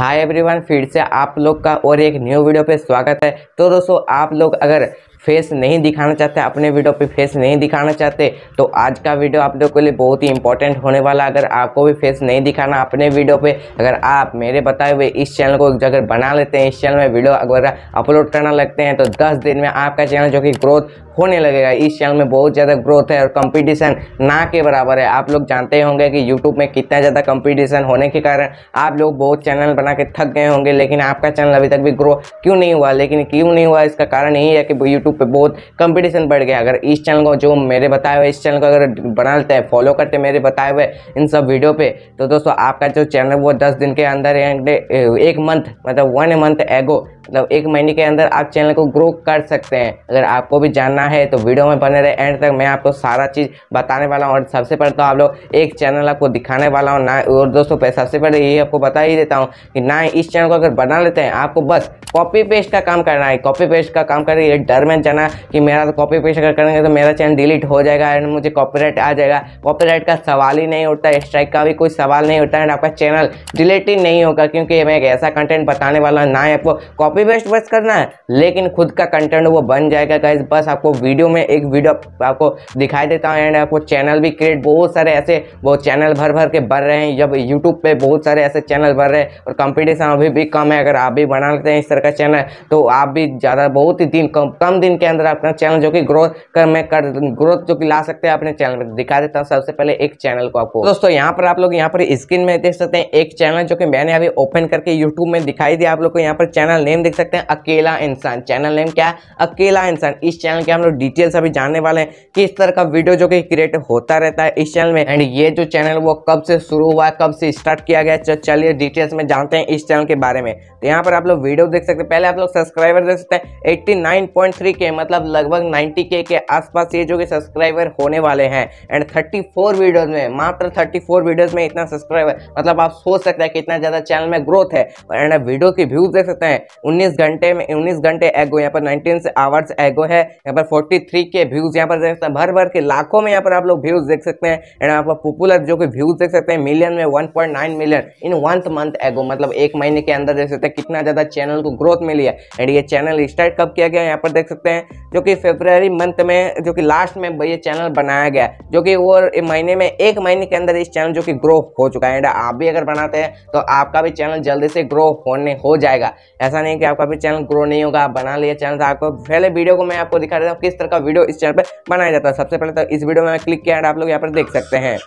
hi everyone फिर से आप लोग का और एक न्यू वीडियो पे स्वागत है तो दोस्तों आप लोग अगर फेस नहीं दिखाना चाहते अपने वीडियो पे फेस नहीं दिखाना चाहते तो आज का वीडियो आप लोगों के लिए बहुत ही इंपॉर्टेंट होने वाला अगर आपको भी फेस नहीं दिखाना अपने वीडियो पे अगर आप मेरे बताए हुए इस चैनल को अगर बना लेते हैं इस चैनल में वीडियो अगर अपलोड करना लगते हैं तो दस दिन में आपका चैनल जो कि ग्रोथ होने लगेगा इस चैनल में बहुत ज़्यादा ग्रोथ है और कंपटीशन ना के बराबर है आप लोग जानते होंगे कि यूट्यूब में कितना ज़्यादा कंपटीशन होने के कारण आप लोग बहुत चैनल बना के थक गए होंगे लेकिन आपका चैनल अभी तक भी ग्रो क्यों नहीं हुआ लेकिन क्यों नहीं हुआ इसका कारण यही है कि यूट्यूब यूट्यूब पे बहुत कंपटीशन बढ़ गया अगर इस चैनल को जो मेरे बताए हुए इस चैनल को अगर बना लेते हैं फॉलो करते हैं मेरे बताए हुए इन सब वीडियो पे तो दोस्तों आपका जो चैनल वो दस दिन के अंदर एक मंथ मतलब वन मंथ एगो मतलब एक महीने के अंदर आप चैनल को ग्रो कर सकते हैं अगर आपको भी जानना है तो वीडियो में बने रहे एंड तक मैं आपको सारा चीज़ बताने वाला हूँ और सबसे पहले तो आप लोग एक चैनल आपको दिखाने वाला हूँ ना और दोस्तों सबसे पहले यही आपको बता ही देता हूँ कि ना इस चैनल को अगर बना लेते हैं आपको बस कॉपी पेस्ट का काम करना है कॉपी पेस्ट का काम करके ये डर में जाना कि मेरा तो कॉपी पेस्ट अगर करेंगे तो मेरा चैनल डिलीट हो जाएगा एंड मुझे कॉपीराइट आ जाएगा कॉपीराइट का सवाल ही नहीं उठता स्ट्राइक का भी कोई सवाल नहीं उठता एंड आपका चैनल डिलीट ही नहीं होगा क्योंकि मैं एक ऐसा कंटेंट बताने वाला ना ही आपको कॉपी कॉपी पेस्ट बस करना है लेकिन खुद का कंटेंट वो बन जाएगा गाइज बस आपको वीडियो में एक वीडियो आपको दिखाई देता हूँ एंड आपको चैनल भी क्रिएट बहुत सारे ऐसे वो चैनल भर भर के बढ़ रहे हैं जब यूट्यूब पे बहुत सारे ऐसे चैनल बढ़ रहे हैं और कंपटीशन अभी भी कम है अगर आप भी बना लेते हैं इस तरह का चैनल तो आप भी ज़्यादा बहुत ही दिन कम कम दिन के अंदर अपना चैनल जो कि ग्रोथ कर मैं कर ग्रोथ जो कि ला सकते हैं अपने चैनल में दिखा देता हूँ सबसे पहले एक चैनल को आपको दोस्तों यहाँ पर आप लोग यहाँ पर स्क्रीन में देख सकते हैं एक चैनल जो कि मैंने अभी ओपन करके यूट्यूब में दिखाई दिया आप लोग को यहाँ पर चैनल नेम नेम देख सकते हैं अकेला इंसान चैनल नेम क्या है अकेला इंसान इस चैनल के हम लोग डिटेल्स अभी जानने वाले हैं कि इस तरह का वीडियो जो कि क्रिएट होता रहता है इस चैनल में एंड ये जो चैनल वो कब से शुरू हुआ है कब से स्टार्ट किया गया है चलिए डिटेल्स में जानते हैं इस चैनल के बारे में तो यहाँ पर आप लोग वीडियो देख सकते हैं पहले आप लोग सब्सक्राइबर देख सकते हैं एट्टी के मतलब लगभग नाइन्टी के आसपास ये जो कि सब्सक्राइबर होने वाले हैं एंड थर्टी वीडियोस में मात्र थर्टी वीडियोस में इतना सब्सक्राइबर मतलब आप सोच सकते हैं कि इतना ज़्यादा चैनल में ग्रोथ है एंड वीडियो की व्यूज देख सकते हैं 19 घंटे में 19 घंटे एगो यहाँ पर 19 आवर्स एगो है यहाँ पर 43 के व्यूज़ यहाँ पर देख सकते हैं भर भर के लाखों में यहाँ पर आप लोग व्यूज़ देख सकते हैं एंड यहाँ पर पॉपुलर जो कि व्यूज़ देख सकते हैं मिलियन में 1.9 मिलियन इन वन मंथ एगो मतलब एक महीने के अंदर देख सकते हैं कितना ज़्यादा चैनल को ग्रोथ मिली है एंड ये चैनल स्टार्ट कब किया गया यहाँ पर देख सकते हैं जो कि फेब्रवरी मंथ में जो कि लास्ट में ये चैनल बनाया गया जो कि वो महीने में एक महीने के अंदर इस चैनल जो कि ग्रो हो चुका है एंड आप भी अगर बनाते हैं तो आपका भी चैनल जल्दी से ग्रो होने हो जाएगा ऐसा नहीं कि आपका भी चैनल ग्रो नहीं होगा आप बना लिया चैनल तो आपको पहले वीडियो को मैं आपको दिखा देता हूँ किस तरह का वीडियो इस चैनल पर बनाया जाता है सबसे पहले तो इस वीडियो में क्लिक किया आप लोग यहाँ पर देख सकते हैं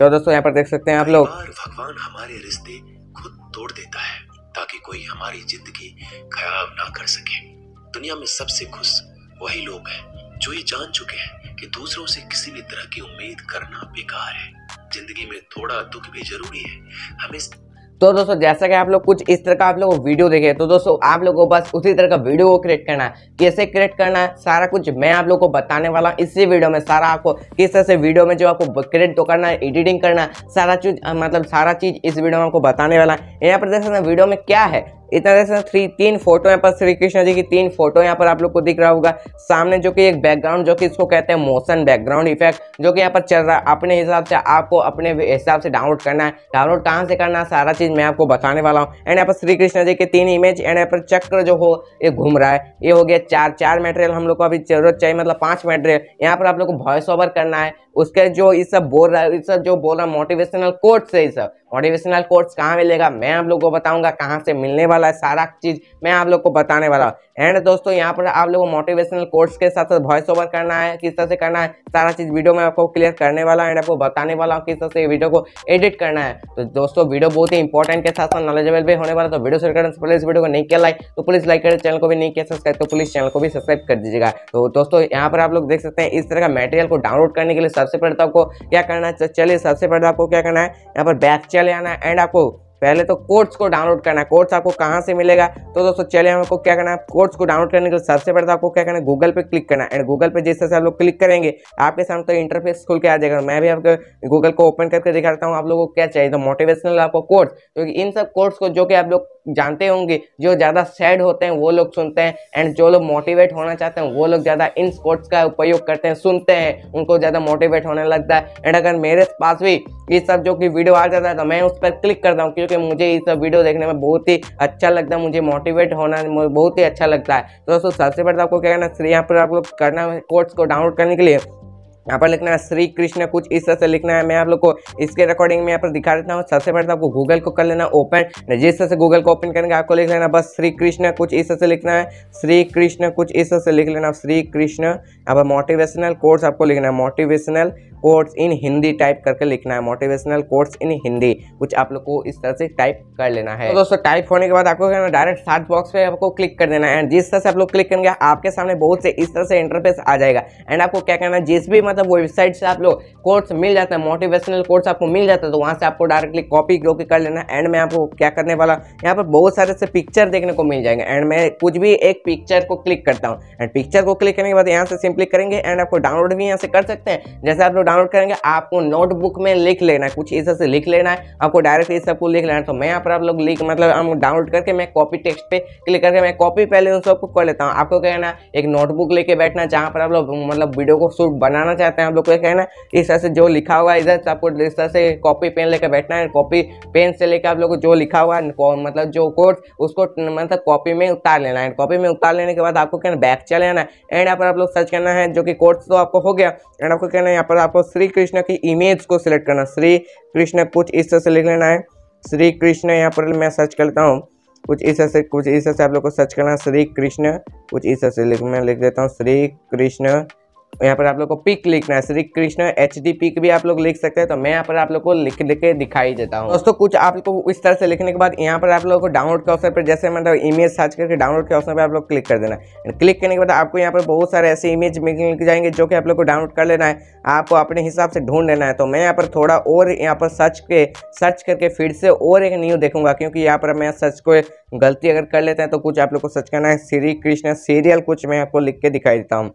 तो दोस्तों यहाँ पर देख सकते हैं आप लोग भगवान हमारे रिश्ते खुद तोड़ देता है ताकि कोई हमारी जिंदगी खराब ना कर सके दुनिया में सबसे खुश वही लोग हैं जो ये जान चुके हैं कि दूसरों से किसी भी तरह की उम्मीद करना बेकार है जिंदगी में थोड़ा दुख भी जरूरी है हमें तो दोस्तों जैसा कि आप लोग कुछ इस तरह का आप लोग वीडियो देखे तो दोस्तों आप लोगों को बस उसी तरह का वीडियो को क्रिएट करना है कैसे क्रिएट करना है सारा कुछ मैं आप लोग को बताने वाला हूँ इसी वीडियो में सारा आपको किस तरह से वीडियो में जो आपको क्रिएट तो करना है एडिटिंग करना है सारा चीज मतलब सारा चीज़ इस वीडियो में आपको बताने वाला है यहाँ पर देख सकते हैं वीडियो में क्या है इस तरह से थ्री तीन फोटो यहाँ पर श्री कृष्ण जी की तीन फोटो यहाँ पर आप लोग को दिख रहा होगा सामने जो कि एक बैकग्राउंड जो कि इसको कहते हैं मोशन बैकग्राउंड इफेक्ट जो कि यहाँ पर चल रहा है अपने हिसाब से आपको अपने हिसाब से डाउनलोड करना है डाउनलोड कहाँ से करना है सारा चीज़ मैं आपको बताने वाला हूँ एंड यहाँ पर श्री कृष्ण जी के तीन इमेज एंड यहाँ पर चक्र जो हो ये घूम रहा है ये हो गया चार चार मेटेरियल हम लोग को अभी जरूरत चाहिए मतलब पाँच मेटेरियल यहाँ पर आप लोग को वॉइस ओवर करना है उसके जो ये सब बोल रहा है सब जो बोल रहा है मोटिवेशनल कोर्ट्स है ये सब मोटिवेशनल कोर्ट्स कहाँ मिलेगा मैं आप लोग को बताऊंगा कहाँ से मिलने वाला है सारा चीज़ मैं आप लोग को बताने वाला हूँ एंड दोस्तों यहाँ पर आप लोगों को मोटिवेशनल कोर्ट्स के साथ साथ वॉइस ओवर करना है किस तरह से करना है सारा चीज़ वीडियो में आपको क्लियर करने वाला एंड आपको बताने वाला हूँ किस तरह से वीडियो को एडिट करना है तो दोस्तों वीडियो बहुत ही इंपॉर्टेंट के साथ साथ नॉलेजेबल भी होने वाला तो वीडियो शेयर करने से पहले इस वीडियो को नहीं किया लाइक तो प्लीज़ लाइक करें चैनल को भी नहीं किया सब्सक्राइब तो प्लीज़ चैनल को भी सब्सक्राइब कर दीजिएगा तो दोस्तों यहाँ पर आप लोग देख सकते हैं इस तरह का मेटेरियल को डाउनलोड करने के लिए सबसे पहले तो आपको क्या करना है चलिए सबसे पहले आपको क्या करना है यहाँ पर बैक चले आना है एंड आपको पहले तो कोर्स को डाउनलोड करना है कोर्स आपको कहाँ से मिलेगा तो दोस्तों चलिए हमको क्या करना है कोर्स को डाउनलोड करने के लिए सबसे पहले तो आपको क्या करना है गूगल पे क्लिक करना है एंड गूगल पे जैसे आप लोग क्लिक करेंगे आपके सामने तो इंटरफेस खुल के आ जाएगा मैं भी आपको गूगल को ओपन करके दिखाता हूँ आप लोगों को क्या चाहिए तो मोटिवेशनल आपको कोर्स क्योंकि तो इन सब कोर्स को जो कि आप लोग जानते होंगे जो ज़्यादा सैड होते हैं वो लोग सुनते हैं एंड जो लोग मोटिवेट होना चाहते हैं वो लोग ज़्यादा इन स्पोर्ट्स का उपयोग करते हैं सुनते हैं उनको ज़्यादा मोटिवेट होने लगता है एंड अगर मेरे पास भी ये सब जो कि वीडियो आ जाता है तो मैं उस पर क्लिक करता हूँ क्योंकि मुझे ये सब वीडियो देखने में बहुत ही अच्छा लगता है मुझे मोटिवेट होना बहुत ही अच्छा लगता है दोस्तों सबसे पहले तो आपको क्या करना है यहाँ पर आपको करना है कोर्ट्स को डाउनलोड करने के लिए यहाँ पर लिखना है श्री कृष्ण कुछ इस तरह से लिखना है मैं आप लोग को इसके अकॉर्डिंग में यहाँ पर दिखा देता हूँ सबसे पहले तो आपको गूगल को कर लेना ओपन जिस तरह से गूगल को ओपन करेंगे आपको लिख लेना बस श्री कृष्ण कुछ इस तरह से लिखना है श्री कृष्ण कुछ इस तरह से लिख लेना श्री कृष्ण यहाँ पर मोटिवेशनल कोर्स आपको लिखना है motivational quotes in Hindi type करके लिखना है मोटिवेशनल कोर्ट्स इन हिंदी कुछ आप लोग को इस तरह से टाइप कर लेना है तो दोस्तों टाइप होने के बाद आपको क्या डायरेक्ट सर्च बॉक्स पे आपको क्लिक कर देना है एंड जिस तरह से आप लोग क्लिक करेंगे आपके सामने बहुत से इस तरह से इंटरफेस आ जाएगा एंड आपको क्या करना है जिस भी मतलब वेबसाइट से आप लोग कोर्स मिल जाता है मोटिवेशनल कोर्स आपको मिल जाता है तो वहाँ से आपको डायरेक्टली कॉपी जो कर लेना एंड में आपको क्या करने वाला यहाँ पर बहुत सारे से पिक्चर देखने को मिल जाएंगे एंड मैं कुछ भी एक पिक्चर को क्लिक करता हूँ एंड पिक्चर को क्लिक करने के बाद यहाँ से सिंपली करेंगे एंड आपको डाउनलोड भी यहाँ से कर सकते हैं जैसे आप लोग डाउनलोड करेंगे आपको नोटबुक में लिख लेना है कुछ ऐसा से लिख लेना है आपको डायरेक्ट इस सबको लिख लेना है तो मैं यहाँ पर आप लोग लिख मतलब हम डाउनलोड करके मैं कॉपी टेक्स्ट पे क्लिक करके मैं कॉपी पहले उन सबको कर लेता हूँ आपको कहना एक नोटबुक लेके बैठना जहाँ पर आप लोग मतलब वीडियो को शूट बनाना चाहते हैं आप लोग को कहना इस तरह से जो लिखा हुआ है इधर से आपको इस तरह से कॉपी पेन लेकर बैठना है कॉपी पेन से लेकर आप लोग को जो लिखा हुआ है मतलब जो कोड उसको मतलब कॉपी में उतार लेना है कॉपी में उतार लेने के बाद आपको कहना बैक चले आना है एंड यहाँ पर आप लोग सर्च करना है जो कि कोर्स तो आपको हो गया एंड आपको कहना है यहाँ पर आपको आपको श्री कृष्ण की इमेज को सिलेक्ट करना श्री कृष्ण कुछ इस तरह से लिख लेना है श्री कृष्ण यहाँ पर मैं सर्च करता हूँ कुछ इस तरह से कुछ इस तरह से आप लोग को सर्च करना श्री कृष्ण कुछ इस तरह से लिख मैं लिख देता हूँ श्री कृष्ण यहाँ पर आप लोग को पिक लिखना है Shri Krishna H D pic भी आप लोग लिख सकते हैं तो मैं यहाँ पर आप लोग को लिख लिख के दिखाई देता हूँ दोस्तों कुछ आप लोग इस तरह से लिखने के बाद यहाँ पर आप लोगों को डाउनलोड के ऑप्शन पर जैसे मतलब इमेज सर्च करके डाउनलोड के ऑप्शन पर आप लोग क्लिक कर देना है क्लिक करने के बाद आपको यहाँ पर बहुत सारे ऐसे इमेज मिल जाएंगे जो कि आप लोग को डाउनलोड कर लेना है आपको अपने हिसाब से ढूंढ लेना है तो मैं यहाँ पर थोड़ा और यहाँ पर सर्च के सर्च करके फिर से और एक न्यू देखूंगा क्योंकि यहाँ पर मैं सर्च को गलती अगर कर लेते हैं तो कुछ आप लोग को सर्च करना है श्री कृष्ण सीरियल कुछ मैं आपको लिख के दिखाई देता हूँ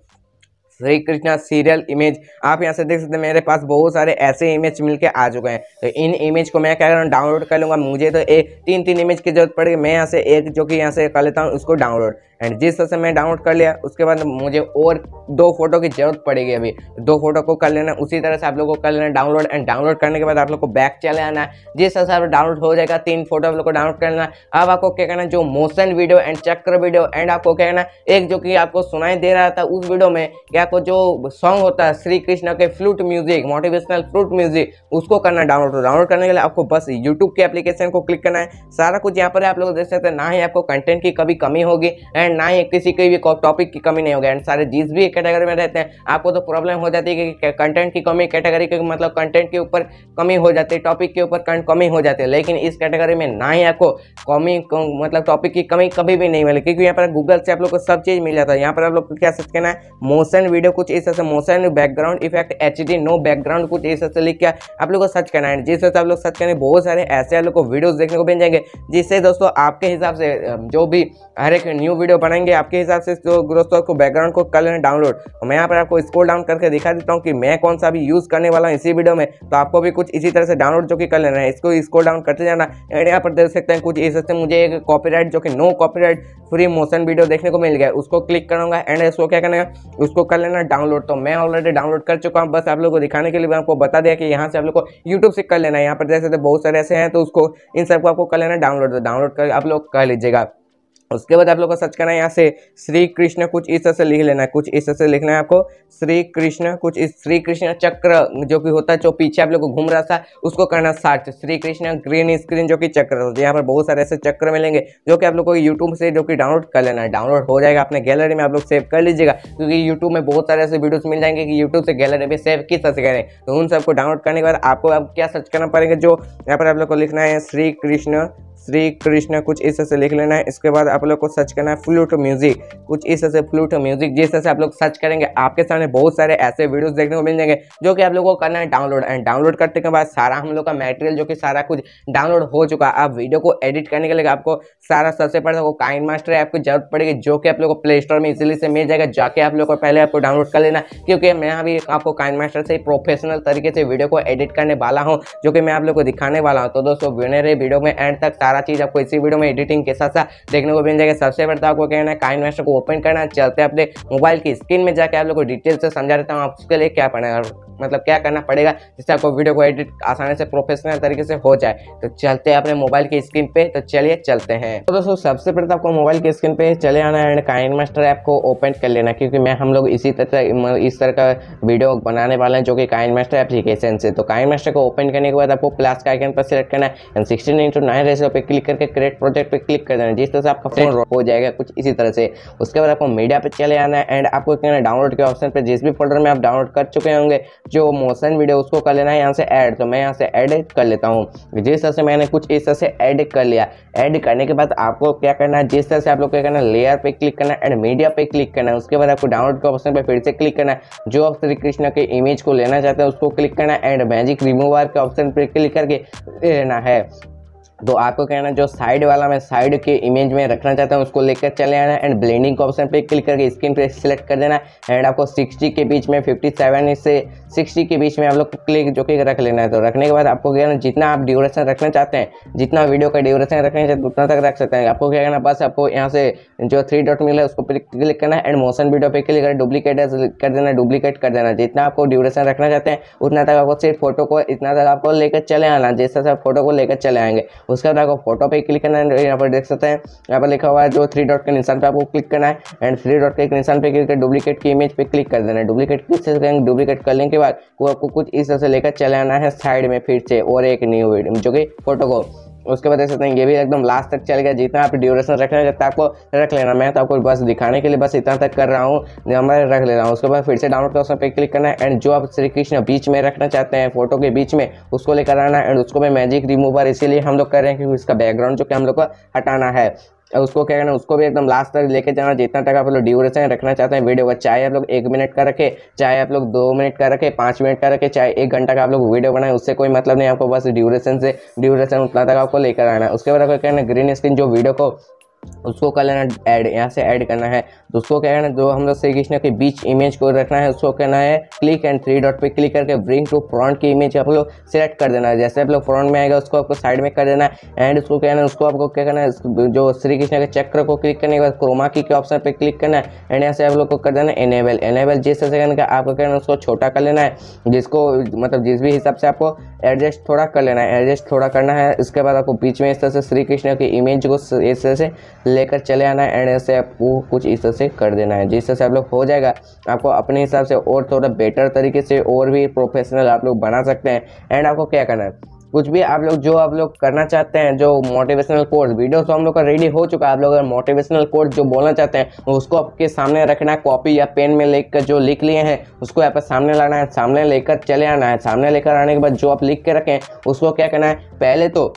श्री कृष्णा सीरियल इमेज आप यहाँ से देख सकते हैं मेरे पास बहुत सारे ऐसे इमेज मिलके आ चुके हैं तो इन इमेज को मैं क्या कर रहा हूँ डाउनलोड कर लूँगा मुझे तो एक तीन तीन इमेज की जरूरत पड़ेगी मैं यहाँ से एक जो कि यहाँ से कर लेता हूँ उसको डाउनलोड एंड जिस तरह से मैं डाउनलोड कर लिया उसके बाद मुझे और दो फोटो की जरूरत पड़ेगी अभी दो फोटो को कर लेना उसी तरह से आप लोग को कर लेना डाउनलोड एंड डाउनलोड करने के बाद आप लोग को बैक चले आना है जिस तरह से आप डाउनलोड हो जाएगा तीन फोटो आप लोग को डाउनलोड कर लेना अब आपको क्या करना जो मोशन वीडियो एंड चक्र वीडियो एंड आपको क्या करना एक जो कि आपको सुनाई दे रहा था उस वीडियो में कि आपको जो सॉन्ग होता है श्री कृष्ण के flute music motivational flute music उसको करना डाउनलोड डाउनलोड करने के लिए आपको बस यूट्यूब के एप्लीकेशन को क्लिक करना है सारा कुछ यहाँ पर आप लोग देख सकते हैं ना ही आपको कंटेंट की कभी कमी होगी एंड एंड ना ही किसी के भी टॉपिक की कमी नहीं होगी एंड सारे जीज भी कैटेगरी में रहते हैं आपको तो प्रॉब्लम हो जाती है कि कंटेंट की कमी कैटेगरी के मतलब कंटेंट के ऊपर कमी हो जाती है टॉपिक के ऊपर कमी हो जाती है लेकिन इस कैटेगरी में ना ही आपको कमी मतलब टॉपिक की कमी कभी भी नहीं मिलेगी क्योंकि यहाँ पर गूगल से आप लोग को सब चीज़ मिल जाता है यहाँ पर आप लोग क्या सच कहना है मोशन वीडियो कुछ इस तरह से मोशन बैकग्राउंड इफेक्ट एच नो बैकग्राउंड कुछ इस तरह से लिख के आप लोग को सर्च करना है जिस तरह से आप लोग सर्च करेंगे बहुत सारे ऐसे आप लोग को वीडियोज़ देखने को मिल जाएंगे जिससे दोस्तों आपके हिसाब से जो भी हर एक न्यू वीडियो पढ़ेंगे आपके हिसाब से तो दोस्तों बैकग्राउंड को कर लेना डाउनलोड और मैं यहाँ पर आपको स्कोर डाउन करके दिखा देता हूँ कि मैं कौन सा भी यूज़ करने वाला हूँ इसी वीडियो में तो आपको भी कुछ इसी तरह से डाउनलोड जो कि कर लेना है इसको स्कोर डाउन करते जाना एंड यहाँ पर देख सकते हैं कुछ इस मुझे एक कॉपी जो कि no copy free motion video देखने को मिल गया उसको क्लिक करूँगा एंड इसको क्या करना है उसको कर लेना डाउनलोड तो मैं ऑलरेडी डाउनलोड कर चुका हूँ बस आप लोग को दिखाने के लिए मैं आपको बता दिया कि यहाँ से आप लोग को यूट्यूब से कर लेना है यहाँ पर देख सकते बहुत सारे ऐसे हैं तो उसको इन सबको आपको कर लेना डाउनलोड तो डाउनलोड कर आप लोग कर लीजिएगा उसके बाद आप लोग को सर्च करना है यहाँ से श्री कृष्ण कुछ इस तरह से लिख लेना है कुछ इस तरह से लिखना है आपको श्री कृष्ण कुछ इस श्री कृष्ण चक्र जो कि होता है जो पीछे आप लोग को घूम रहा था उसको करना search Shri Krishna green screen जो कि चक्र यहाँ पर बहुत सारे ऐसे चक्र मिलेंगे जो कि आप लोग को यूट्यूब से जो कि डाउनलोड कर लेना है डाउनलोड हो जाएगा अपने गैलरी में आप लोग सेव कर लीजिएगा क्योंकि यूट्यूब में बहुत सारे ऐसे वीडियोज मिल जाएंगे कि यूट्यूब से गैलरी में सेव किस तरह से करें तो उन सबको डाउनलोड करने के बाद आपको अब क्या सर्च करना पड़ेगा जो यहाँ पर आप लोग को लिखना है श्री कृष्ण श्री कृष्ण कुछ इस तरह से लिख लेना है इसके बाद आप लोग को सर्च करना है फ्लूट म्यूजिक कुछ इस तरह से फ्लूट म्यूजिक जिस तरह से आप लोग सर्च करेंगे आपके सामने बहुत सारे ऐसे वीडियोस देखने को मिल जाएंगे जो कि आप लोगों को करना है डाउनलोड एंड डाउनलोड करने के बाद सारा हम लोग का मेटेरियल जो कि सारा कुछ डाउनलोड हो चुका है आप वीडियो को एडिट करने के लिए आपको सारा सबसे पहले आपको काइन मास्टर ऐप की जरूरत पड़ेगी जो कि आप लोग को प्ले स्टोर में इजिली से मिल जाएगा जाके आप लोग को पहले आपको डाउनलोड कर लेना क्योंकि मैं अभी आपको काइन मास्टर से प्रोफेशनल तरीके से वीडियो को एडिट करने वाला हूँ जो कि मैं आप लोग को दिखाने वाला हूँ तो दोस्तों बने रहे वीडियो में एंड तक सारा सारा चीज़ आपको इसी वीडियो में एडिटिंग के साथ साथ देखने को मिल जाएगा सबसे पहले तो आपको कहना है काइन मास्टर को ओपन करना चलते अपने मोबाइल की स्क्रीन में जाकर आप लोग को डिटेल से समझा देता हूँ आप उसके लिए क्या पढ़ना मतलब क्या करना पड़ेगा जिससे आपको वीडियो को एडिट आसानी से प्रोफेशनल तरीके से हो जाए तो चलते हैं अपने मोबाइल की स्क्रीन पे तो चलिए चलते हैं तो दोस्तों सबसे पहले तो आपको मोबाइल की स्क्रीन पे चले आना एंड काइन मास्टर ऐप को ओपन कर लेना क्योंकि मैं हम लोग इसी तरह इस तरह का वीडियो बनाने वाले हैं जो कि काइन मास्टर एप्लीकेशन से तो काइन मास्टर को ओपन करने के बाद आपको प्लस का आइकन पर सिलेक्ट करना है and sixteen into nine ratio पे क्लिक करके क्रिएट प्रोजेक्ट पे क्लिक कर देना जिस तरह से आपका फोन हो जाएगा कुछ इसी तरह से उसके बाद आपको मीडिया पे चले आना है एंड आपको क्या डाउनलोड के ऑप्शन पे जिस भी फोल्डर में आप डाउनलोड कर चुके होंगे जो मोशन वीडियो उसको कर लेना है यहाँ से ऐड तो मैं यहाँ से ऐड कर लेता हूँ जिस तरह से मैंने कुछ इस तरह से ऐड कर लिया ऐड करने के बाद आपको क्या करना है जिस तरह से आप लोग क्या करना लेयर पे क्लिक करना है एंड मीडिया पे क्लिक करना है उसके बाद आपको डाउनलोड के ऑप्शन पर फिर से क्लिक करना है जो आप श्री कृष्ण के इमेज को लेना चाहते हैं उसको क्लिक करना है एंड मैजिक रिमूवर के ऑप्शन पर क्लिक करके लेना है तो आपको कहना जो साइड वाला मैं साइड के इमेज में रखना चाहता हूँ उसको लेकर चले आना एंड ब्लेंडिंग का ऑप्शन पे क्लिक करके स्क्रीन पे सिलेक्ट कर देना एंड आपको 60 के बीच में 57 से 60 के बीच में आप लोग को क्लिक जो कि रख लेना है तो रखने के बाद आपको क्या करना जितना आप ड्यूरेशन रखना चाहते हैं जितना वीडियो का ड्यूरेशन रखना चाहते हैं उतना तक रख सकते हैं आपको क्या करना बस आपको यहाँ से जो थ्री डॉट मिला है उसको क्लिक करना है एंड मोशन वीडियो पे क्लिक करना डुप्लीकेट कर देना डुप्लीकेट कर देना जितना आपको ड्यूरेशन रखना चाहते हैं उतना तक आपको सिर्फ फोटो को इतना तक आपको लेकर चले आना जैसे आप फोटो को लेकर चले आएंगे उसके बाद आपको फोटो पे क्लिक करना है यहाँ पर देख सकते हैं यहाँ पर लिखा हुआ है जो थ्री डॉट के निशान पे आपको क्लिक करना है एंड थ्री डॉट के निशान पे क्लिक कर डुप्लीकेट की इमेज पे क्लिक कर देना है डुप्लीकेट किस तरह डुप्लीकेट करने के बाद वो आपको कुछ इस तरह से लेकर चलाना है साइड में फिर से और एक न्यू वीडियो जो कि फोटो को उसके बाद ऐसे ये भी एकदम लास्ट तक चल गया जितना आप ड्यूरेशन रखना रहे जितना आपको रख लेना मैं तो आपको बस दिखाने के लिए बस इतना तक कर रहा हूँ मैं रख ले रहा हूँ उसके बाद फिर से डाउनलोड कर ऑप्शन क्लिक करना है एंड जो आप श्री कृष्ण बीच में रखना चाहते हैं फोटो के बीच में उसको लेकर आना है एंड उसको मैं मैजिक रिमूवर इसीलिए हम लोग कर रहे हैं क्योंकि उसका बैकग्राउंड जो कि हम लोग को हटाना है उसको क्या करना है उसको भी एकदम लास्ट तक लेके जाना जितना तक आप लोग ड्यूरेशन रखना चाहते हैं वीडियो का चाहे आप लोग एक मिनट का रखें चाहे आप लोग दो मिनट का रखें पाँच मिनट का रखें चाहे एक घंटा का आप लोग वीडियो बनाए उससे कोई मतलब नहीं आपको बस ड्यूरेशन से ड्यूरेशन उतना तक आपको लेकर आना उसके बाद आपको कहना ग्रीन स्क्रीन जो वीडियो को उसको कर लेना ऐड यहाँ से ऐड करना है तो उसको क्या करना जो हम लोग श्री कृष्ण के बीच इमेज को रखना है उसको कहना है क्लिक एंड थ्री डॉट पे क्लिक करके ब्रिंग टू फ्रंट की इमेज आप लोग सेलेक्ट कर देना है जैसे आप लोग फ्रंट में आएगा उसको आपको साइड में कर देना है एंड उसको कहना है उसको आपको क्या करना है जो श्री कृष्ण के चक्र को क्लिक करने के बाद क्रोमा की ऑप्शन पर क्लिक करना है एंड यहाँ से आप लोग को कर देना है एनेबल एनेबल जिस से का आपको कहना है उसको छोटा कर लेना है जिसको मतलब जिस भी हिसाब से आपको एडजस्ट थोड़ा कर लेना है एडजस्ट थोड़ा करना है इसके बाद आपको बीच में इस तरह से श्री कृष्ण की इमेज को इस तरह से लेकर चले आना है एंड ऐसे आपको कुछ इस तरह से कर देना है जिस तरह से आप लोग हो जाएगा आपको अपने हिसाब से और थोड़ा बेटर तरीके से और भी प्रोफेशनल आप लोग बना सकते हैं एंड आपको क्या करना है कुछ भी आप लोग जो आप लोग करना चाहते हैं जो मोटिवेशनल कोर्स वीडियो तो हम लोग का रेडी हो चुका है आप लोग अगर मोटिवेशनल कोर्स जो बोलना चाहते हैं उसको आपके सामने रखना है कॉपी या पेन में लेकर जो लिख लिए हैं उसको यहाँ पर सामने लाना है सामने लेकर चले आना है सामने लेकर आने के बाद जो आप लिख के रखें उसको क्या करना है पहले तो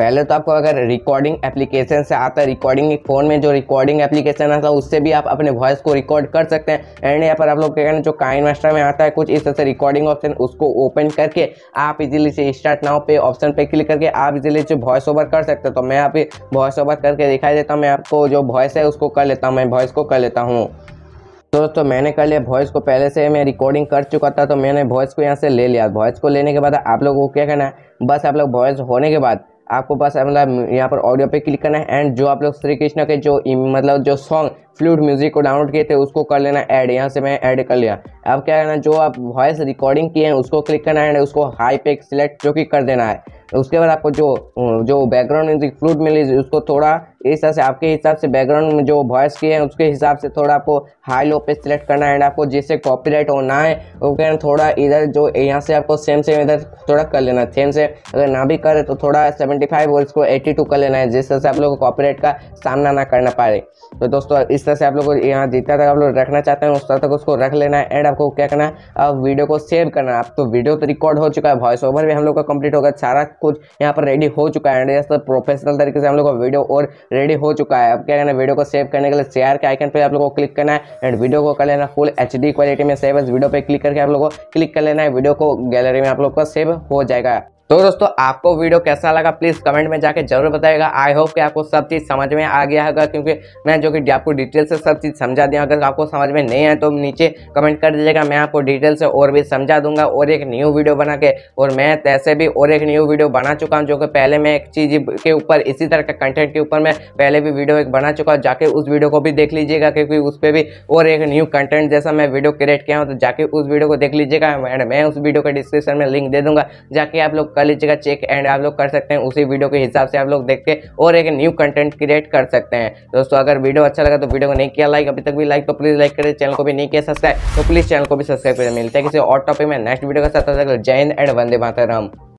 पहले तो आपको अगर रिकॉर्डिंग एप्लीकेशन से आता है रिकॉर्डिंग फ़ोन में जो रिकॉर्डिंग एप्लीकेशन आता है उससे भी आप अपने वॉइस को रिकॉर्ड कर सकते हैं एंड यहाँ पर आप लोग क्या करना जो काइन मास्टर में आता है कुछ इस तरह से रिकॉर्डिंग ऑप्शन उसको ओपन करके आप इजिली से स्टार्ट नाउ पे ऑप्शन पे क्लिक करके आप इजिली से वॉइस ओवर कर सकते हैं तो मैं आप वॉइस ओवर करके दिखाई देता हूँ मैं आपको जो वॉइस है उसको कर लेता हूँ मैं वॉइस को कर लेता हूँ तो दोस्तों मैंने कर लिया वॉइस को पहले से मैं रिकॉर्डिंग कर चुका था तो मैंने वॉइस को यहाँ से ले लिया वॉइस को लेने के बाद आप लोगों को क्या करना है बस आप लोग वॉइस होने के बाद आपको बस मतलब यहाँ पर ऑडियो पे क्लिक करना है एंड जो आप लोग श्री कृष्णा के जो मतलब जो सॉन्ग फ्लूड म्यूजिक को डाउनलोड किए थे उसको कर लेना ऐड यहाँ से मैं ऐड कर लिया अब क्या करना जो आप वॉइस रिकॉर्डिंग किए हैं उसको क्लिक करना है उसको हाई पे सिलेक्ट जो कि कर देना है उसके बाद आपको जो जो बैकग्राउंड म्यूजिक फ्लूट मिली उसको थोड़ा इस तरह से आपके हिसाब से बैकग्राउंड में जो वॉइस किए हैं उसके हिसाब से थोड़ा आपको हाई लो पे सिलेक्ट करना है एंड आपको जिससे कॉपीराइट होना है वो कहना थोड़ा इधर जो यहाँ से आपको सेम सेम इधर थोड़ा कर लेना है सेम से अगर ना भी करे तो थोड़ा सेवेंटी फाइव और इसको एट्टी टू कर लेना है जिस तरह से आप लोग को कॉपीराइट का सामना ना करना पाए तो दोस्तों इस तरह से आप लोग को यहाँ जितना तक आप लोग रखना चाहते हैं उस तरह तक उसको रख लेना है एंड आपको आपको क्या करना है अब वीडियो को सेव करना है अब तो वीडियो तो रिकॉर्ड हो चुका है वॉइस ओवर भी हम लोग का कंप्लीट होगा सारा कुछ यहाँ पर रेडी हो चुका है एंड तो प्रोफेशनल तरीके से हम लोग का वीडियो और रेडी हो चुका है अब क्या करना वीडियो को सेव करने के लिए शेयर के आइकन पर आप लोग को क्लिक करना है एंड वीडियो को कर लेना फुल एच क्वालिटी में सेव है वीडियो पर क्लिक करके आप लोग को क्लिक कर लेना है वीडियो को गैलरी में आप लोग का सेव हो जाएगा तो दोस्तों आपको वीडियो कैसा लगा प्लीज़ कमेंट में जाके जरूर बताएगा आई होप कि आपको सब चीज़ समझ में आ गया होगा क्योंकि मैं जो कि आपको डिटेल से सब चीज़ समझा दिया अगर आपको समझ में नहीं आया तो नीचे कमेंट कर दीजिएगा मैं आपको डिटेल से और भी समझा दूंगा और एक न्यू वीडियो बना के और मैं तैसे भी और एक न्यू वीडियो बना चुका हूँ जो कि पहले मैं एक चीज़ के ऊपर इसी तरह का कंटेंट के ऊपर मैं पहले भी वीडियो एक बना चुका हूँ जाके उस वीडियो को भी देख लीजिएगा क्योंकि उस पर भी और एक न्यू कंटेंट जैसा मैं वीडियो क्रिएट किया हूँ तो जाके उस वीडियो को देख लीजिएगा एंड मैं उस वीडियो का डिस्क्रिप्शन में लिंक दे दूँगा जाके आप लोग कर लीजिएगा चेक एंड आप लोग कर सकते हैं उसी वीडियो के हिसाब से आप लोग देख के और एक न्यू कंटेंट क्रिएट कर सकते हैं दोस्तों अगर वीडियो अच्छा लगा तो वीडियो को नहीं किया लाइक अभी तक भी लाइक तो प्लीज़ लाइक करें चैनल को भी नहीं किया सब्सक्राइब तो प्लीज़ चैनल को भी सब्सक्राइब करें मिलते हैं किसी और टॉपिक में नेक्स्ट वीडियो का साथ जैन एंड वंदे मातरम